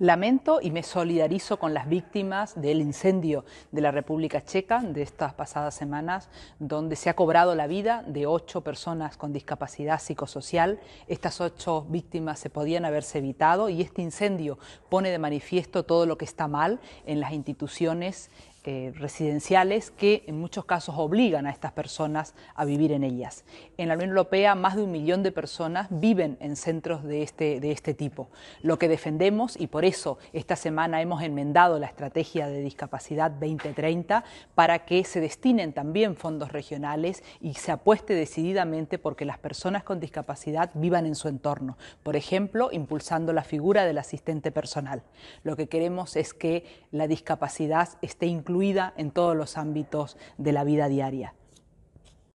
Lamento y me solidarizo con las víctimas del incendio de la República Checa de estas pasadas semanas, donde se ha cobrado la vida de ocho personas con discapacidad psicosocial. Estas ocho víctimas se podían haberse evitado y este incendio pone de manifiesto todo lo que está mal en las instituciones eh, residenciales que en muchos casos obligan a estas personas a vivir en ellas. En la Unión Europea más de un millón de personas viven en centros de este, de este tipo. Lo que defendemos, y por eso esta semana hemos enmendado la estrategia de discapacidad 2030 para que se destinen también fondos regionales y se apueste decididamente porque las personas con discapacidad vivan en su entorno. Por ejemplo, impulsando la figura del asistente personal. Lo que queremos es que la discapacidad esté incluida en todos los ámbitos de la vida diaria.